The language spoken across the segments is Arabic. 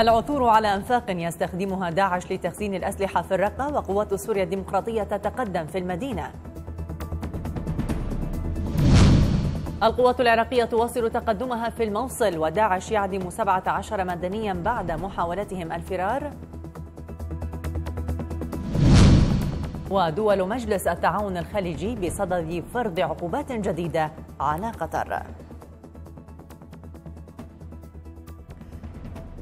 العثور على أنفاق يستخدمها داعش لتخزين الأسلحة في الرقة وقوات سوريا الديمقراطية تتقدم في المدينة القوات العراقية تواصل تقدمها في الموصل وداعش يعدم 17 مدنيا بعد محاولتهم الفرار ودول مجلس التعاون الخليجي بصدد فرض عقوبات جديدة على قطر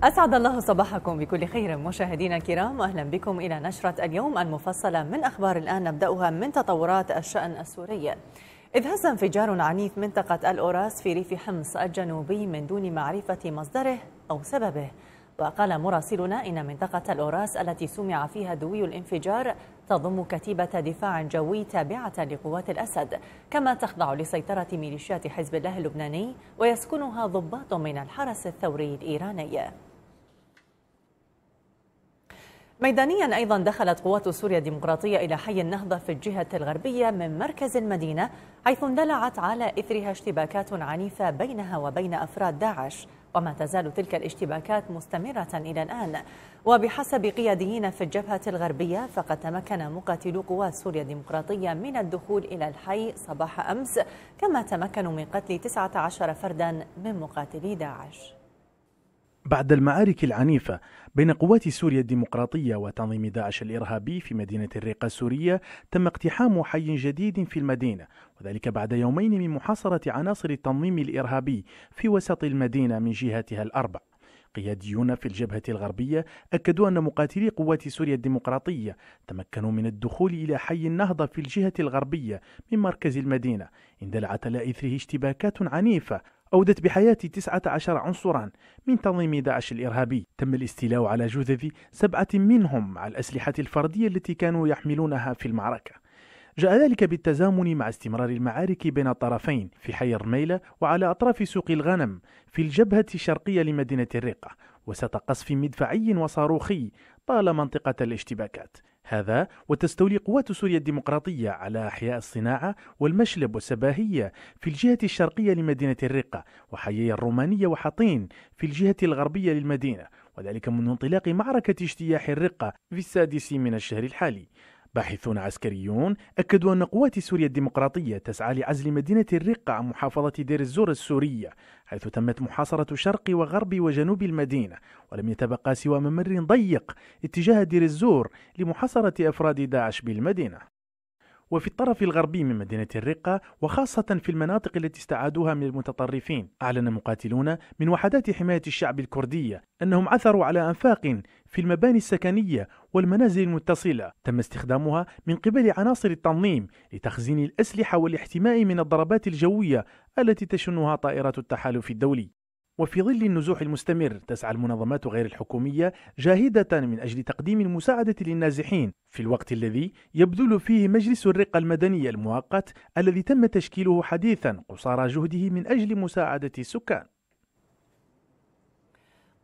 أسعد الله صباحكم بكل خير مشاهدينا الكرام أهلا بكم إلى نشرة اليوم المفصلة من أخبار الآن نبدأها من تطورات الشأن السوري إذ هز انفجار عنيف منطقة الأوراس في ريف حمص الجنوبي من دون معرفة مصدره أو سببه وقال مراسلنا إن منطقة الأوراس التي سمع فيها دوي الانفجار تضم كتيبة دفاع جوي تابعة لقوات الأسد كما تخضع لسيطرة ميليشيات حزب الله اللبناني ويسكنها ضباط من الحرس الثوري الإيراني ميدانيا أيضا دخلت قوات سوريا الديمقراطية إلى حي النهضة في الجهة الغربية من مركز المدينة حيث اندلعت على إثرها اشتباكات عنيفة بينها وبين أفراد داعش وما تزال تلك الاشتباكات مستمرة إلى الآن وبحسب قياديين في الجبهة الغربية فقد تمكن مقاتلو قوات سوريا الديمقراطية من الدخول إلى الحي صباح أمس كما تمكنوا من قتل 19 فردا من مقاتلي داعش بعد المعارك العنيفة بين قوات سوريا الديمقراطية وتنظيم داعش الإرهابي في مدينة الريقة السورية تم اقتحام حي جديد في المدينة وذلك بعد يومين من محاصرة عناصر التنظيم الإرهابي في وسط المدينة من جهاتها الأربع قياديون في الجبهة الغربية أكدوا أن مقاتلي قوات سوريا الديمقراطية تمكنوا من الدخول إلى حي النهضة في الجهة الغربية من مركز المدينة اندلعت على إثره اشتباكات عنيفة أودت بحياة 19 عنصرا من تنظيم داعش الإرهابي تم الاستيلاء على جثث سبعة منهم مع الأسلحة الفردية التي كانوا يحملونها في المعركة جاء ذلك بالتزامن مع استمرار المعارك بين الطرفين في حي الرميلة وعلى أطراف سوق الغنم في الجبهة الشرقية لمدينة الرقة وسط قصف مدفعي وصاروخي طال منطقة الاشتباكات هذا وتستولي قوات سوريا الديمقراطية على أحياء الصناعة والمشلب والسباهية في الجهة الشرقية لمدينة الرقة وحيي الرومانية وحطين في الجهة الغربية للمدينة وذلك منذ انطلاق معركة اجتياح الرقة في السادس من الشهر الحالي باحثون عسكريون أكدوا أن قوات سوريا الديمقراطية تسعى لعزل مدينة الرقة عن محافظة دير الزور السورية حيث تمت محاصرة شرق وغرب وجنوب المدينة ولم يتبقى سوى ممر ضيق اتجاه دير الزور لمحاصرة أفراد داعش بالمدينة وفي الطرف الغربي من مدينة الرقة وخاصة في المناطق التي استعادوها من المتطرفين أعلن مقاتلون من وحدات حماية الشعب الكردية أنهم عثروا على أنفاق في المباني السكنية والمنازل المتصلة تم استخدامها من قبل عناصر التنظيم لتخزين الأسلحة والاحتماء من الضربات الجوية التي تشنها طائرات التحالف الدولي وفي ظل النزوح المستمر تسعى المنظمات غير الحكومية جاهدة من أجل تقديم المساعدة للنازحين في الوقت الذي يبذل فيه مجلس الرقة المدنية المؤقت الذي تم تشكيله حديثا قصارى جهده من أجل مساعدة السكان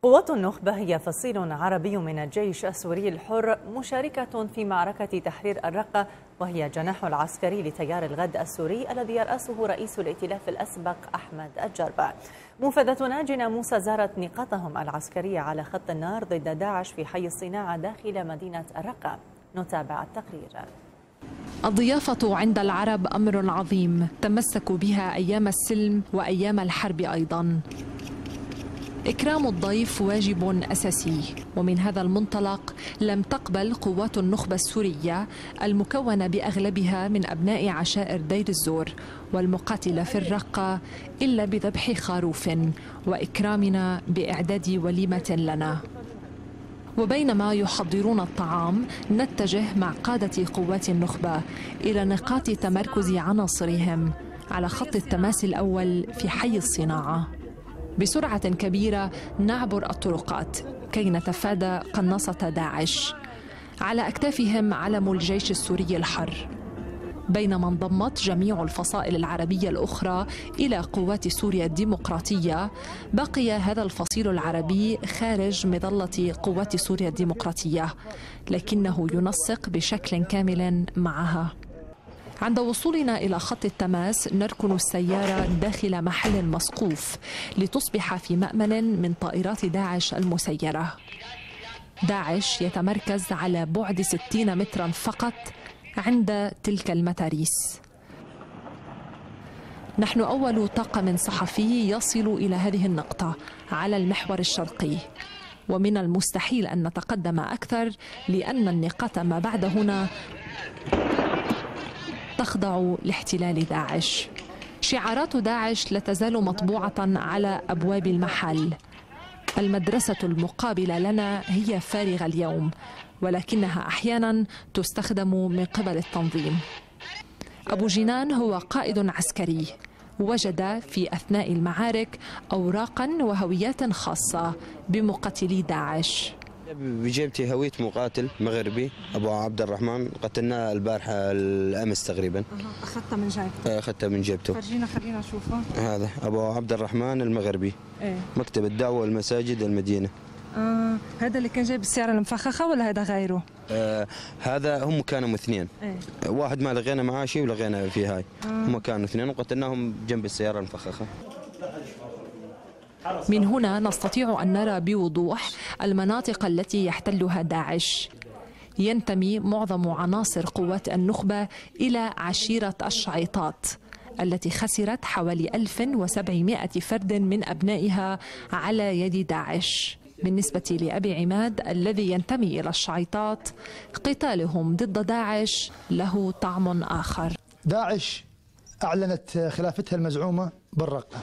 قوات النخبة هي فصيل عربي من الجيش السوري الحر مشاركة في معركة تحرير الرقة وهي جناح العسكري لتيار الغد السوري الذي يرأسه رئيس الائتلاف الأسبق أحمد الجربع منفذتنا جنى موسى زارت نقاطهم العسكرية على خط النار ضد داعش في حي الصناعة داخل مدينة الرقة نتابع التقرير الضيافة عند العرب أمر عظيم تمسكوا بها أيام السلم وأيام الحرب أيضا إكرام الضيف واجب أساسي ومن هذا المنطلق لم تقبل قوات النخبة السورية المكونة بأغلبها من أبناء عشائر دير الزور والمقاتلة في الرقة إلا بذبح خروف وإكرامنا بإعداد وليمة لنا وبينما يحضرون الطعام نتجه مع قادة قوات النخبة إلى نقاط تمركز عناصرهم على خط التماس الأول في حي الصناعة بسرعة كبيرة نعبر الطرقات كي نتفادى قناصة داعش على أكتافهم علم الجيش السوري الحر بينما انضمت جميع الفصائل العربية الأخرى إلى قوات سوريا الديمقراطية بقي هذا الفصيل العربي خارج مظلة قوات سوريا الديمقراطية لكنه ينسق بشكل كامل معها عند وصولنا إلى خط التماس نركن السيارة داخل محل مسقوف لتصبح في مأمن من طائرات داعش المسيرة داعش يتمركز على بعد 60 مترا فقط عند تلك المتاريس نحن أول طاقم صحفي يصل إلى هذه النقطة على المحور الشرقي ومن المستحيل أن نتقدم أكثر لأن النقاط ما بعد هنا تخضع لاحتلال داعش شعارات داعش لا تزال مطبوعة على أبواب المحل المدرسة المقابلة لنا هي فارغة اليوم ولكنها أحيانا تستخدم من قبل التنظيم أبو جنان هو قائد عسكري وجد في أثناء المعارك أوراقا وهويات خاصة بمقاتلي داعش بجيبتي هويه مقاتل مغربي ابو عبد الرحمن قتلناه البارحه الامس تقريبا اخذته من جيبته إيه، اخذته من جيبته فرجينا خلينا نشوفه هذا ابو عبد الرحمن المغربي ايه مكتب الدعوه والمساجد المدينه آه هذا اللي كان جايب السيارة المفخخة ولا هذا غيره؟ آه هذا هم كانوا اثنين ايه؟ واحد ما لغينا معاه شيء ولغينا في هاي آه. هم كانوا اثنين وقتلناهم جنب السيارة المفخخة من هنا نستطيع أن نرى بوضوح المناطق التي يحتلها داعش ينتمي معظم عناصر قوات النخبة إلى عشيرة الشعيطات التي خسرت حوالي 1700 فرد من أبنائها على يد داعش بالنسبة لأبي عماد الذي ينتمي إلى الشعيطات قتالهم ضد داعش له طعم آخر داعش أعلنت خلافتها المزعومة بالرقة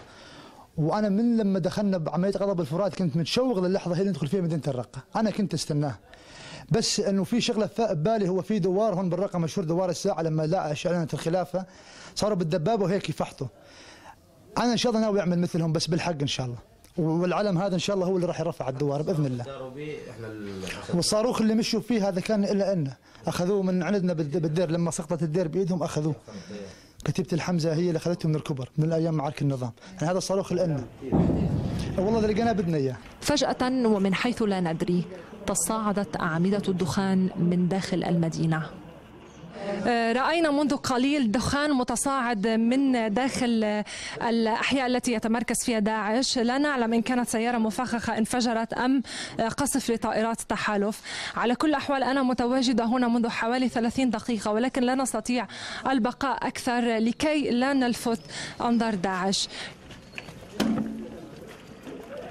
وانا من لما دخلنا بعمليه غضب الفرات كنت متشوق للحظه هي اللي ندخل فيها مدينه الرقه انا كنت استناه بس انه في شغله ببالي هو في دوار هون بالرقه مشهور دوار الساعه لما لا اعلنت الخلافه صاروا بالدبابه وهيك يفحطوا انا ان شاء الله ناوي اعمل مثلهم بس بالحق ان شاء الله والعلم هذا ان شاء الله هو اللي راح يرفع الدوار باذن الله والصاروخ اللي مشوا فيه هذا كان الا انه اخذوه من عندنا بالدير لما سقطت الدير بايدهم اخذوه كتيبه الحمزه هي اللي اخذته من الكبر من ايام معارك النظام يعني هذا صاروخ الامن والله اللي لقيناه بدنا اياه فجاه ومن حيث لا ندري تصاعدت اعمده الدخان من داخل المدينه آه، رأينا منذ قليل دخان متصاعد من داخل الأحياء التي يتمركز فيها داعش لا نعلم إن كانت سيارة مفخخة انفجرت أم آه، قصف لطائرات التحالف على كل الأحوال أنا متواجدة هنا منذ حوالي 30 دقيقة ولكن لا نستطيع البقاء أكثر لكي لا نلفت أنظار داعش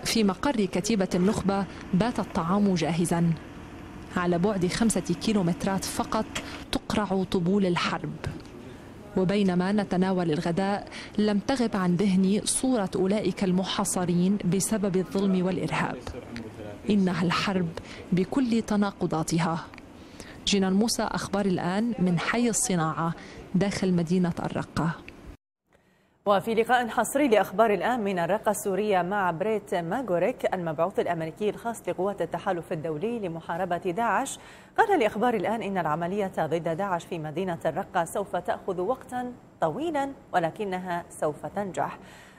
في مقر كتيبة النخبة بات الطعام جاهزاً على بعد خمسة كيلومترات فقط تقرع طبول الحرب وبينما نتناول الغداء لم تغب عن ذهني صورة أولئك المحاصرين بسبب الظلم والإرهاب إنها الحرب بكل تناقضاتها جنان موسى أخبار الآن من حي الصناعة داخل مدينة الرقة وفي لقاء حصري لأخبار الآن من الرقة السورية مع بريت ماغوريك المبعوث الأمريكي الخاص لقوات التحالف الدولي لمحاربة داعش قال لأخبار الآن إن العملية ضد داعش في مدينة الرقة سوف تأخذ وقتا طويلا ولكنها سوف تنجح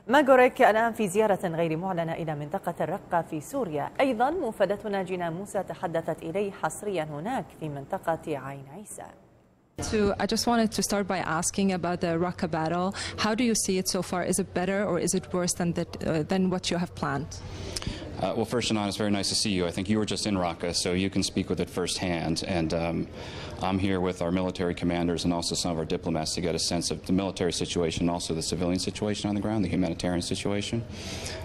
ماغوريك الآن في زيارة غير معلنة إلى منطقة الرقة في سوريا أيضا مفادتنا جينا موسى تحدثت إليه حصريا هناك في منطقة عين عيسى I just wanted to start by asking about the Raqqa battle. How do you see it so far? Is it better or is it worse than, that, uh, than what you have planned? Uh, well, first, Anand, it's very nice to see you. I think you were just in Raqqa, so you can speak with it firsthand. And um, I'm here with our military commanders and also some of our diplomats to get a sense of the military situation, also the civilian situation on the ground, the humanitarian situation.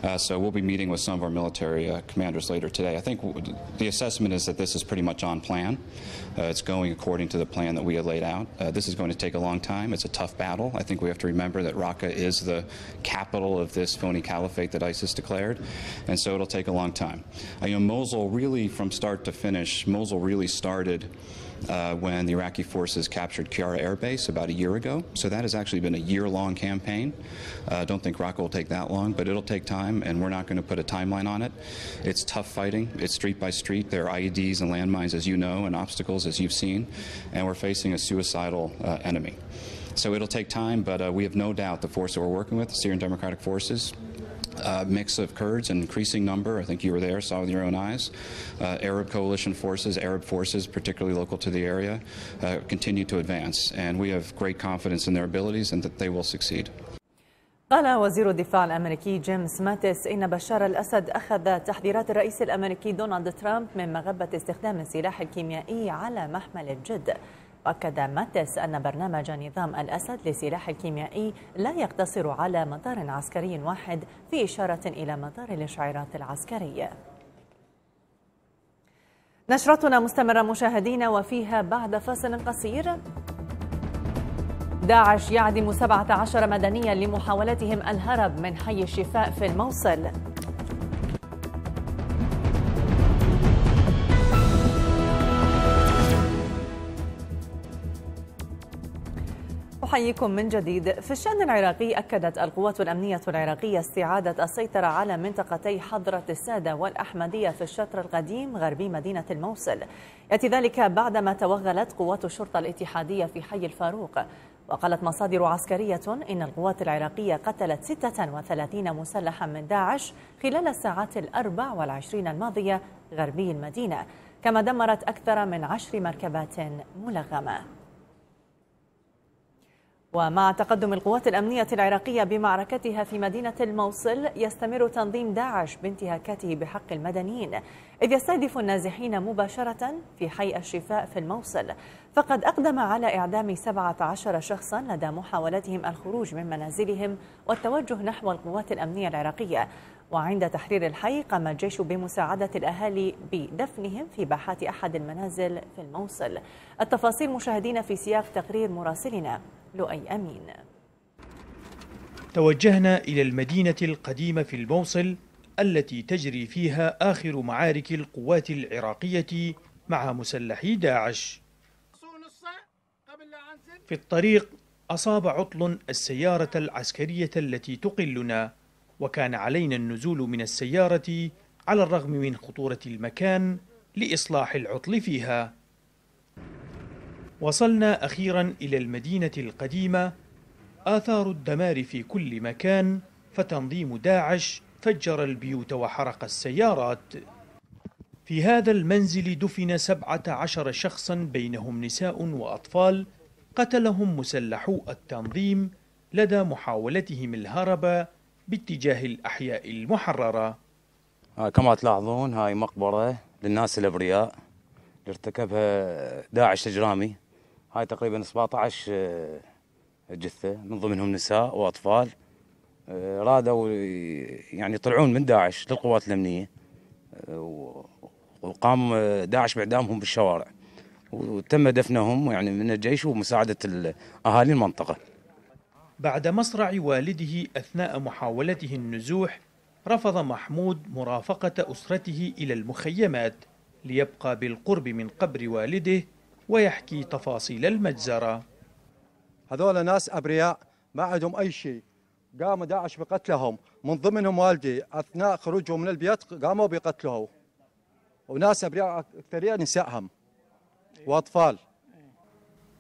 Uh, so we'll be meeting with some of our military uh, commanders later today. I think the assessment is that this is pretty much on plan. Uh, it's going according to the plan that we had laid out. Uh, this is going to take a long time. It's a tough battle. I think we have to remember that Raqqa is the capital of this phony caliphate that ISIS declared. And so it'll take take a long time. Uh, you know, Mosul really, from start to finish, Mosul really started uh, when the Iraqi forces captured Kiara Air Base about a year ago. So that has actually been a year-long campaign. I uh, don't think Raqqa will take that long, but it'll take time, and we're not going to put a timeline on it. It's tough fighting. It's street by street. There are IEDs and landmines, as you know, and obstacles, as you've seen, and we're facing a suicidal uh, enemy. So it'll take time, but uh, we have no doubt the force that we're working with, the Syrian Democratic Forces, uh, mix of Kurds, an increasing number. I think you were there, saw with your own eyes. Uh, Arab coalition forces, Arab forces, particularly local to the area, uh, continue to advance, and we have great confidence in their abilities and that they will succeed. قال وزير الدفاع الامريكي جيمس ماتيس ان بشار الاسد اخذ تحذيرات الرئيس الامريكي دونالد ترامب من مغبة استخدام السلاح الكيميائي على محمل الجد وأكد ماتس أن برنامج نظام الأسد للسلاح الكيميائي لا يقتصر على مطار عسكري واحد في إشارة إلى مطار الإشعارات العسكرية نشرتنا مستمرة مشاهدينا وفيها بعد فاصل قصير داعش يعدم 17 مدنيا لمحاولتهم الهرب من حي الشفاء في الموصل أحييكم من جديد في الشأن العراقي أكدت القوات الأمنية العراقية استعادة السيطرة على منطقتي حضرة السادة والأحمدية في الشطر القديم غربي مدينة الموصل يأتي ذلك بعدما توغلت قوات الشرطة الاتحادية في حي الفاروق وقالت مصادر عسكرية إن القوات العراقية قتلت 36 مسلحا من داعش خلال الساعات الأربع والعشرين الماضية غربي المدينة كما دمرت أكثر من عشر مركبات ملغمة ومع تقدم القوات الأمنية العراقية بمعركتها في مدينة الموصل يستمر تنظيم داعش بانتهاكاته بحق المدنيين إذ يستهدف النازحين مباشرة في حي الشفاء في الموصل فقد أقدم على إعدام 17 شخصا لدى محاولتهم الخروج من منازلهم والتوجه نحو القوات الأمنية العراقية وعند تحرير الحي قام الجيش بمساعدة الأهالي بدفنهم في باحات أحد المنازل في الموصل التفاصيل مشاهدين في سياق تقرير مراسلنا لؤي أمين توجهنا إلى المدينة القديمة في الموصل التي تجري فيها آخر معارك القوات العراقية مع مسلحي داعش في الطريق أصاب عطل السيارة العسكرية التي تقلنا وكان علينا النزول من السيارة على الرغم من خطورة المكان لإصلاح العطل فيها وصلنا أخيرا إلى المدينة القديمة آثار الدمار في كل مكان فتنظيم داعش فجر البيوت وحرق السيارات في هذا المنزل دفن سبعة عشر شخصا بينهم نساء وأطفال قتلهم مسلحو التنظيم لدى محاولتهم الهرب باتجاه الأحياء المحررة كما تلاحظون هاي مقبرة للناس الأبرياء اللي ارتكبها داعش إجرامي هاي تقريبا 17 آه، جثه من ضمنهم نساء واطفال آه، رادوا يعني يطلعون من داعش للقوات الامنيه آه، وقام داعش باعدامهم بالشوارع وتم دفنهم يعني من الجيش ومساعده اهالي المنطقه. بعد مصرع والده اثناء محاولته النزوح رفض محمود مرافقه اسرته الى المخيمات ليبقى بالقرب من قبر والده ويحكي تفاصيل المجزرة هذول ناس أبرياء ما عندهم أي شيء قام داعش بقتلهم من ضمنهم والدي أثناء خروجه من البيت قاموا بقتله وناس أبرياء أكثرية يعني نسائهم وأطفال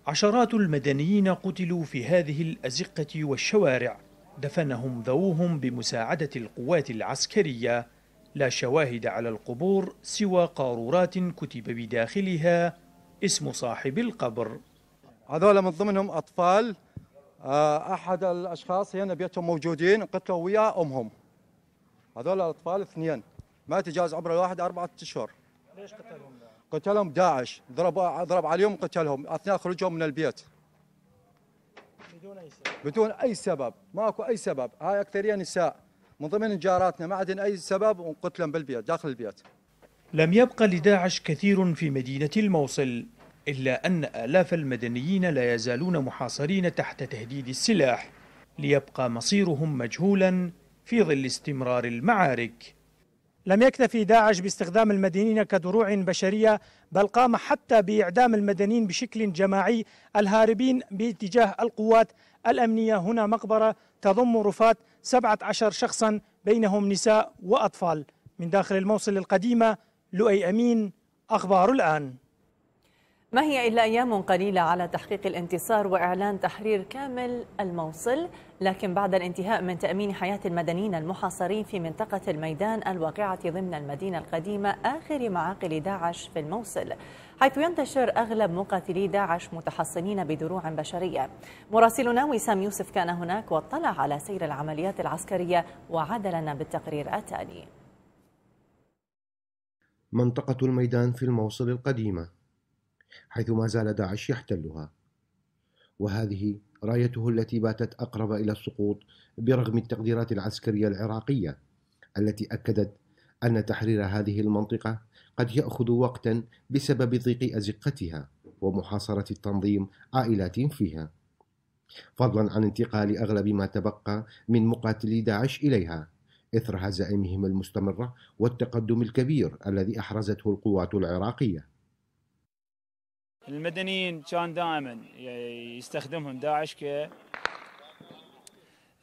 عشرات المدنيين قتلوا في هذه الأزقة والشوارع دفنهم ذووهم بمساعدة القوات العسكرية لا شواهد على القبور سوى قارورات كتب بداخلها اسم صاحب القبر هذول من ضمنهم أطفال آه، أحد الأشخاص هنا بيتهم موجودين قتلوا وياه أمهم هذول الأطفال اثنين ما تجاوز عمر الواحد أربعة أشهر ليش قتلهم؟ قتلهم داعش ضرب ضرب عليهم قتلهم أثناء خروجهم من البيت بدون أي سبب بدون أي سبب ماكو أي سبب هاي أكثرية نساء من ضمن جاراتنا ما عندنا أي سبب وقتلهم بالبيت داخل البيت لم يبقى لداعش كثير في مدينة الموصل إلا أن آلاف المدنيين لا يزالون محاصرين تحت تهديد السلاح ليبقى مصيرهم مجهولا في ظل استمرار المعارك لم يكتفي داعش باستخدام المدنيين كدروع بشرية بل قام حتى بإعدام المدنيين بشكل جماعي الهاربين باتجاه القوات الأمنية هنا مقبرة تضم رفات 17 شخصا بينهم نساء وأطفال من داخل الموصل القديمة لؤي أمين أخبار الآن ما هي إلا أيام قليلة على تحقيق الانتصار وإعلان تحرير كامل الموصل لكن بعد الانتهاء من تأمين حياة المدنيين المحاصرين في منطقة الميدان الواقعة ضمن المدينة القديمة آخر معاقل داعش في الموصل حيث ينتشر أغلب مقاتلي داعش متحصنين بدروع بشرية مراسلنا وسام يوسف كان هناك واطلع على سير العمليات العسكرية وعاد لنا بالتقرير التالي منطقة الميدان في الموصل القديمة حيث ما زال داعش يحتلها وهذه رايته التي باتت اقرب الى السقوط برغم التقديرات العسكريه العراقيه التي اكدت ان تحرير هذه المنطقه قد ياخذ وقتا بسبب ضيق ازقتها ومحاصره التنظيم عائلات فيها فضلا عن انتقال اغلب ما تبقى من مقاتلي داعش اليها اثر هزائمهم المستمره والتقدم الكبير الذي احرزته القوات العراقيه المدنيين كان دائما يستخدمهم داعش ك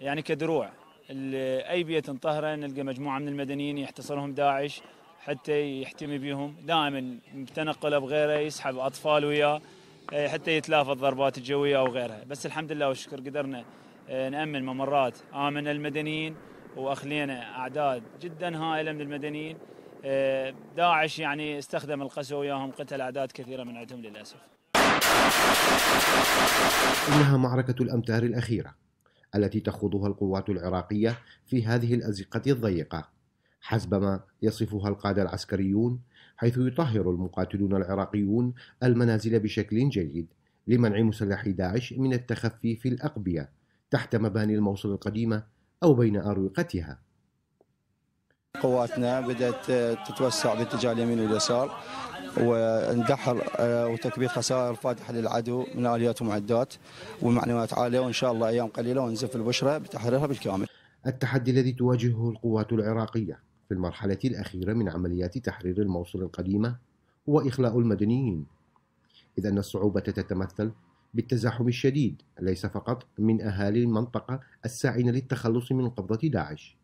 يعني كدروع اي بيت انطهره نلقى مجموعه من المدنيين يحتصرهم داعش حتى يحتمي بهم دائما متنقل بغيره يسحب اطفال وياه آه، حتى يتلافى الضربات الجويه او غيرها بس الحمد لله والشكر قدرنا آه، نامن ممرات امنه المدنيين واخلينا اعداد جدا هائله من المدنيين آه، داعش يعني استخدم القسوة وياهم قتل أعداد كثيرة من عندهم للأسف إنها معركة الأمتار الأخيرة التي تخوضها القوات العراقية في هذه الأزقة الضيقة حسبما يصفها القادة العسكريون حيث يطهر المقاتلون العراقيون المنازل بشكل جيد لمنع مسلحي داعش من التخفي في الأقبية تحت مباني الموصل القديمة أو بين أروقتها قواتنا بدأت تتوسع باتجاه اليمين واليسار وندحر آه، وتكبير خسائر فاتحة للعدو من آليات ومعدات ومعنويات عالية وإن شاء الله أيام قليلة ونزف البشرة بتحريرها بالكامل التحدي الذي تواجهه القوات العراقية في المرحلة الأخيرة من عمليات تحرير الموصل القديمة هو إخلاء المدنيين إذ أن الصعوبة تتمثل بالتزاحم الشديد ليس فقط من أهالي المنطقة الساعين للتخلص من قبضة داعش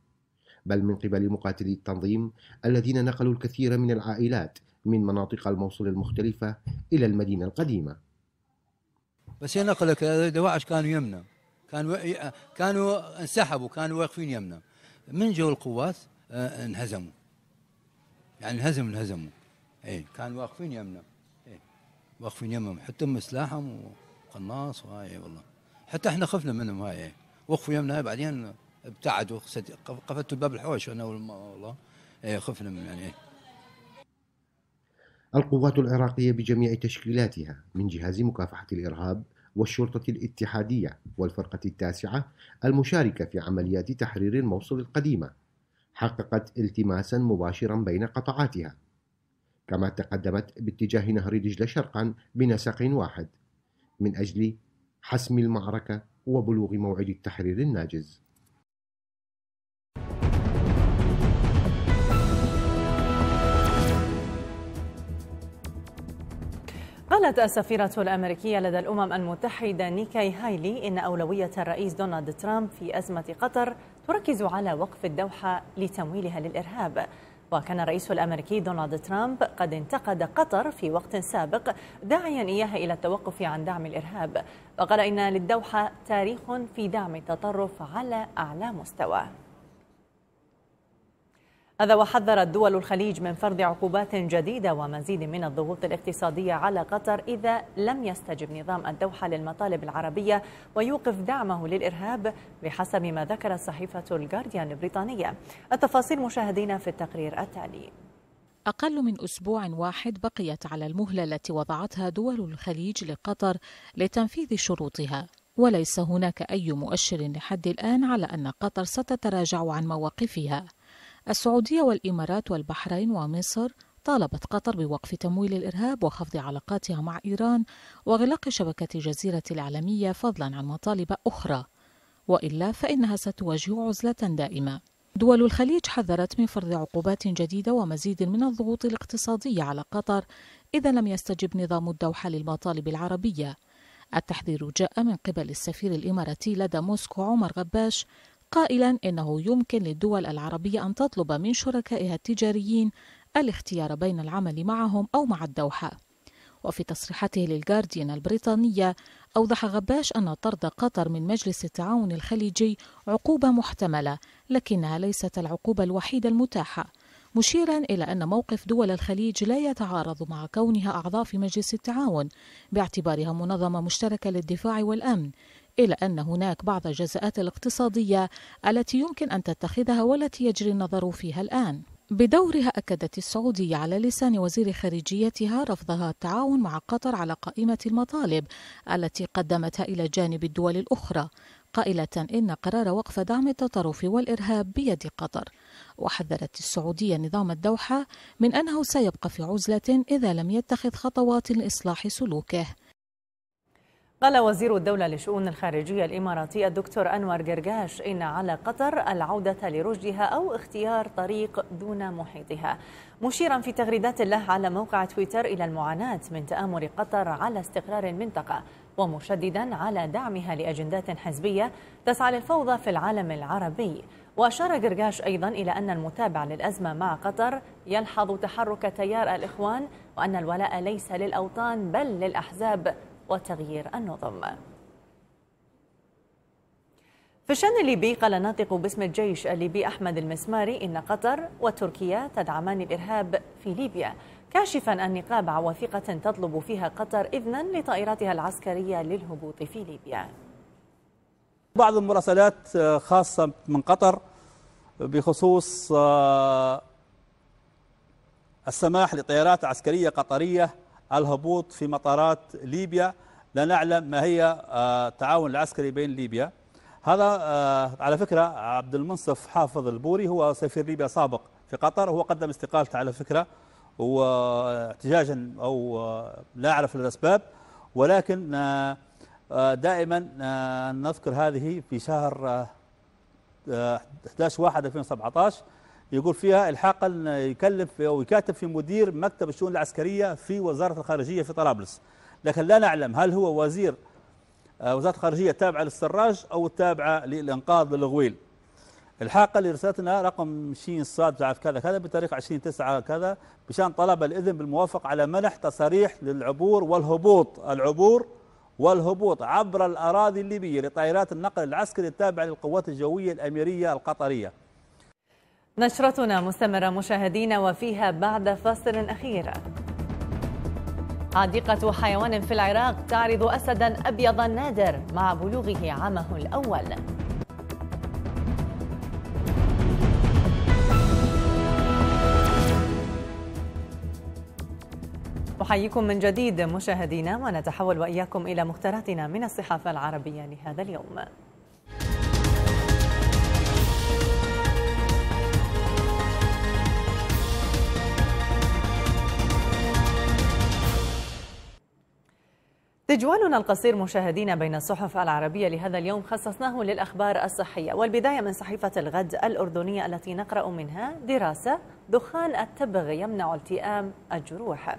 بل من قبل مقاتلي التنظيم الذين نقلوا الكثير من العائلات من مناطق الموصل المختلفة إلى المدينة القديمة بس أنا لك دواعش كانوا يمنا كانوا كانوا انسحبوا كانوا واقفين يمنا من جو القوات آه، انهزموا يعني انهزم انهزموا اي كانوا واقفين يمنا اي واقفين يمهم حتى مسلاحهم وقناص وهاي والله حتى احنا خفنا منهم هاي إيه، وقفوا يمنا بعدين ابتعدوا قفلت الباب الحوش انا والله ايه خفنا من يعني إيه. القوات العراقية بجميع تشكيلاتها من جهاز مكافحة الإرهاب والشرطة الاتحادية والفرقة التاسعة المشاركة في عمليات تحرير الموصل القديمة حققت التماسا مباشرا بين قطعاتها كما تقدمت باتجاه نهر دجلة شرقا بنسق واحد من أجل حسم المعركة وبلوغ موعد التحرير الناجز قالت السفيرة الأمريكية لدى الأمم المتحدة نيكاي هايلي إن أولوية الرئيس دونالد ترامب في أزمة قطر تركز على وقف الدوحة لتمويلها للإرهاب وكان الرئيس الأمريكي دونالد ترامب قد انتقد قطر في وقت سابق داعيا إياها إلى التوقف عن دعم الإرهاب وقال إن للدوحة تاريخ في دعم التطرف على أعلى مستوى هذا وحذرت دول الخليج من فرض عقوبات جديدة ومزيد من الضغوط الاقتصادية على قطر إذا لم يستجب نظام الدوحة للمطالب العربية ويوقف دعمه للإرهاب بحسب ما ذكرت صحيفة الجارديان البريطانية التفاصيل مشاهدينا في التقرير التالي أقل من أسبوع واحد بقيت على المهلة التي وضعتها دول الخليج لقطر لتنفيذ شروطها وليس هناك أي مؤشر لحد الآن على أن قطر ستتراجع عن مواقفها السعودية والإمارات والبحرين ومصر طالبت قطر بوقف تمويل الإرهاب وخفض علاقاتها مع إيران وغلاق شبكة الجزيرة العالمية فضلا عن مطالب أخرى وإلا فإنها ستواجه عزلة دائمة دول الخليج حذرت من فرض عقوبات جديدة ومزيد من الضغوط الاقتصادية على قطر إذا لم يستجب نظام الدوحة للمطالب العربية التحذير جاء من قبل السفير الإماراتي لدى موسكو عمر غباش قائلا إنه يمكن للدول العربية أن تطلب من شركائها التجاريين الاختيار بين العمل معهم أو مع الدوحة وفي تصريحاته للجارديان البريطانية أوضح غباش أن طرد قطر من مجلس التعاون الخليجي عقوبة محتملة لكنها ليست العقوبة الوحيدة المتاحة مشيرا إلى أن موقف دول الخليج لا يتعارض مع كونها أعضاء في مجلس التعاون باعتبارها منظمة مشتركة للدفاع والأمن إلى أن هناك بعض الجزاءات الاقتصادية التي يمكن أن تتخذها والتي يجري النظر فيها الآن بدورها أكدت السعودية على لسان وزير خارجيتها رفضها التعاون مع قطر على قائمة المطالب التي قدمتها إلى جانب الدول الأخرى قائلة إن قرار وقف دعم التطرف والإرهاب بيد قطر وحذرت السعودية نظام الدوحة من أنه سيبقى في عزلة إذا لم يتخذ خطوات لإصلاح سلوكه قال وزير الدولة لشؤون الخارجية الإماراتي الدكتور أنور جرجاش إن على قطر العودة لرشدها أو اختيار طريق دون محيطها مشيرا في تغريدات له على موقع تويتر إلى المعاناة من تآمر قطر على استقرار المنطقة ومشددا على دعمها لأجندات حزبية تسعى للفوضى في العالم العربي وأشار جرجاش أيضا إلى أن المتابع للأزمة مع قطر يلحظ تحرك تيار الإخوان وأن الولاء ليس للأوطان بل للأحزاب وتغيير النظم في الشان الليبي قال ناطق باسم الجيش الليبي أحمد المسماري إن قطر وتركيا تدعمان الإرهاب في ليبيا كاشفا عن نقاب عواثقة تطلب فيها قطر إذنا لطائراتها العسكرية للهبوط في ليبيا بعض المراسلات آه، خاصة من قطر بخصوص آه، السماح لطائرات عسكرية قطرية الهبوط في مطارات ليبيا لا نعلم ما هي آه، التعاون العسكري بين ليبيا هذا آه، على فكرة عبد المنصف حافظ البوري هو سفير ليبيا سابق في قطر هو قدم استقالته على فكرة واحتجاجا آه، أو لا أعرف الأسباب ولكن دائما نذكر هذه في شهر 11 1 2017 يقول فيها الحاقا يكلف ويكاتب في مدير مكتب الشؤون العسكرية في وزارة الخارجية في طرابلس لكن لا نعلم هل هو وزير آه، وزارة الخارجية تابعة للسراج أو تابعة للإنقاذ للغويل الحاقة اللي رسلتنا رقم شين صاد بتعرف كذا كذا بتاريخ 20 9 كذا بشان طلب الإذن بالموافق على منح تصاريح للعبور والهبوط العبور والهبوط عبر الأراضي الليبية لطائرات النقل العسكري التابعة للقوات الجوية الأميرية القطرية نشرتنا مستمرة مشاهدينا وفيها بعد فاصل أخير حديقة حيوان في العراق تعرض أسدا أبيضا نادر مع بلوغه عامه الأول أحييكم من جديد مشاهدينا ونتحول وإياكم إلى مختاراتنا من الصحافة العربية لهذا اليوم تجوالنا القصير مشاهدينا بين الصحف العربية لهذا اليوم خصصناه للأخبار الصحية والبداية من صحيفة الغد الأردنية التي نقرأ منها دراسة دخان التبغ يمنع التئام الجروح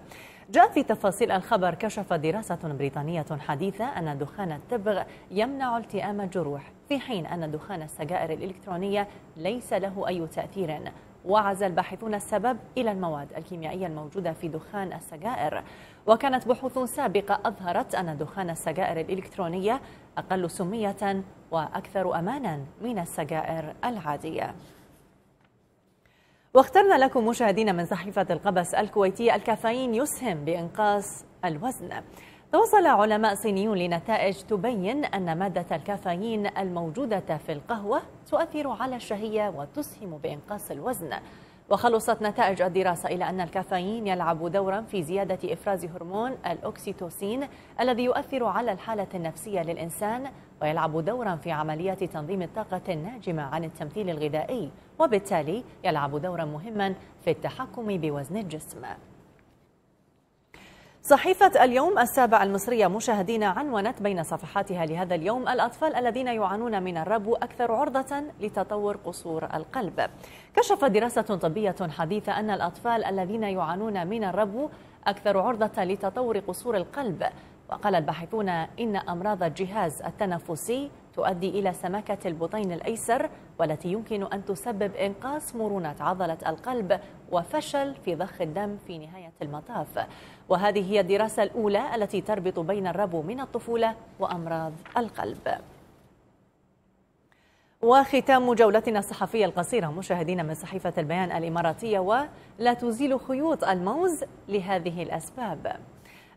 جاء في تفاصيل الخبر كشف دراسة بريطانية حديثة أن دخان التبغ يمنع التئام الجروح في حين أن دخان السجائر الإلكترونية ليس له أي تأثير وعزى الباحثون السبب إلى المواد الكيميائية الموجودة في دخان السجائر وكانت بحوث سابقة أظهرت أن دخان السجائر الإلكترونية أقل سمية وأكثر أمانا من السجائر العادية واخترنا لكم مشاهدينا من صحيفة القبس الكويتية الكافيين يسهم بإنقاص الوزن توصل علماء صينيون لنتائج تبين أن مادة الكافيين الموجودة في القهوة تؤثر على الشهية وتسهم بإنقاص الوزن وخلصت نتائج الدراسة إلى أن الكافيين يلعب دورا في زيادة إفراز هرمون الأوكسيتوسين الذي يؤثر على الحالة النفسية للإنسان ويلعب دورا في عمليات تنظيم الطاقة الناجمة عن التمثيل الغذائي وبالتالي يلعب دورا مهما في التحكم بوزن الجسم صحيفة اليوم السابع المصرية مشاهدين عنونت بين صفحاتها لهذا اليوم الأطفال الذين يعانون من الربو أكثر عرضة لتطور قصور القلب كشفت دراسة طبية حديثة أن الأطفال الذين يعانون من الربو أكثر عرضة لتطور قصور القلب وقال الباحثون إن أمراض الجهاز التنفسي تؤدي إلى سمكة البطين الأيسر والتي يمكن أن تسبب إنقاص مرونة عضلة القلب وفشل في ضخ الدم في نهاية المطاف وهذه هي الدراسة الأولى التي تربط بين الربو من الطفولة وأمراض القلب وختام جولتنا الصحفية القصيرة مشاهدينا من صحيفة البيان الإماراتية ولا تزيل خيوط الموز لهذه الأسباب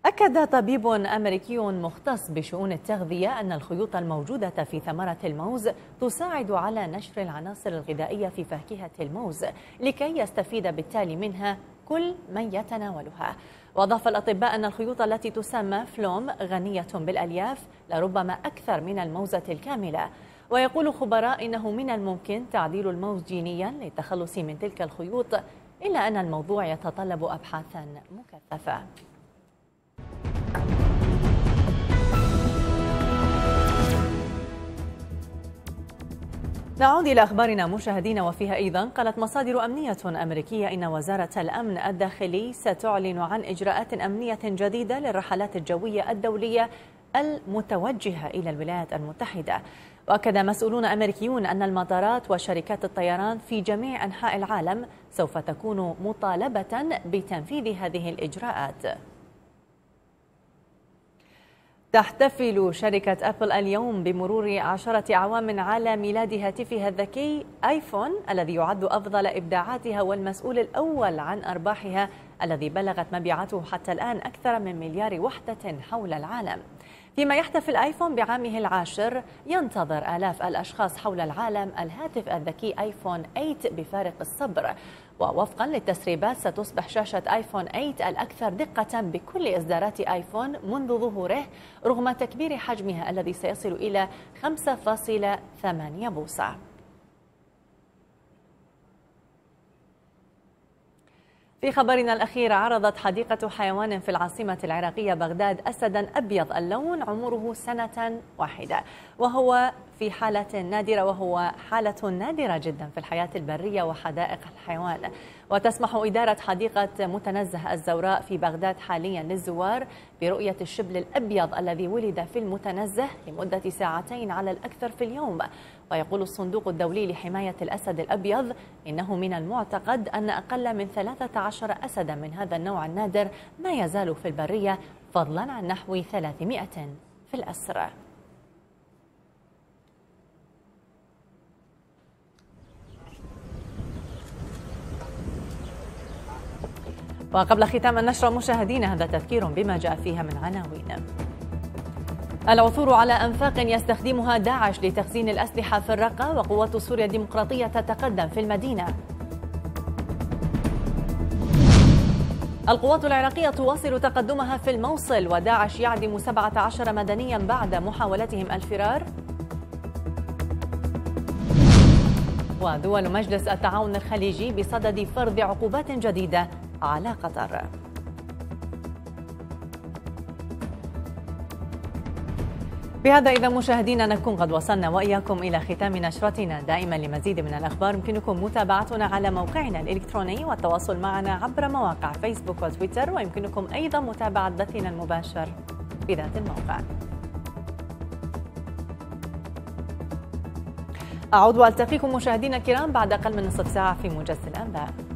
أكد طبيب أمريكي مختص بشؤون التغذية أن الخيوط الموجودة في ثمرة الموز تساعد على نشر العناصر الغذائية في فاكهة الموز لكي يستفيد بالتالي منها كل من يتناولها وأضاف الأطباء أن الخيوط التي تسمى فلوم غنية بالألياف لربما أكثر من الموزة الكاملة ويقول خبراء إنه من الممكن تعديل الموز جينيا للتخلص من تلك الخيوط إلا أن الموضوع يتطلب أبحاثا مكثفة نعود إلى أخبارنا مشاهدينا وفيها أيضا قالت مصادر أمنية أمريكية إن وزارة الأمن الداخلي ستعلن عن إجراءات أمنية جديدة للرحلات الجوية الدولية المتوجهة إلى الولايات المتحدة وأكد مسؤولون أمريكيون أن المطارات وشركات الطيران في جميع أنحاء العالم سوف تكون مطالبة بتنفيذ هذه الإجراءات تحتفل شركة أبل اليوم بمرور عشرة أعوام على ميلاد هاتفها الذكي آيفون الذي يعد أفضل إبداعاتها والمسؤول الأول عن أرباحها الذي بلغت مبيعاته حتى الآن أكثر من مليار وحدة حول العالم فيما يحتفل آيفون بعامه العاشر ينتظر آلاف الأشخاص حول العالم الهاتف الذكي آيفون 8 بفارق الصبر ووفقا للتسريبات ستصبح شاشة آيفون 8 الأكثر دقة بكل إصدارات آيفون منذ ظهوره رغم تكبير حجمها الذي سيصل إلى 5.8 بوصة في خبرنا الأخير عرضت حديقة حيوان في العاصمة العراقية بغداد أسدا أبيض اللون عمره سنة واحدة وهو في حالة نادرة وهو حالة نادرة جدا في الحياة البرية وحدائق الحيوان وتسمح إدارة حديقة متنزه الزوراء في بغداد حاليا للزوار برؤية الشبل الأبيض الذي ولد في المتنزه لمدة ساعتين على الأكثر في اليوم ويقول الصندوق الدولي لحماية الأسد الأبيض إنه من المعتقد أن أقل من 13 أسدا من هذا النوع النادر ما يزال في البرية فضلا عن نحو 300 في الأسرة وقبل ختام النشرة مشاهدينا هذا تذكير بما جاء فيها من عناوين العثور على أنفاق يستخدمها داعش لتخزين الأسلحة في الرقة وقوات سوريا الديمقراطية تتقدم في المدينة القوات العراقية تواصل تقدمها في الموصل وداعش يعدم 17 مدنيا بعد محاولتهم الفرار ودول مجلس التعاون الخليجي بصدد فرض عقوبات جديدة على قطر بهذا إذا مشاهدينا نكون قد وصلنا وإياكم إلى ختام نشرتنا دائما لمزيد من الأخبار يمكنكم متابعتنا على موقعنا الإلكتروني والتواصل معنا عبر مواقع فيسبوك وتويتر ويمكنكم أيضا متابعة بثنا المباشر بذات الموقع أعود وألتقيكم مشاهدينا الكرام بعد أقل من نصف ساعة في مجلس الأنباء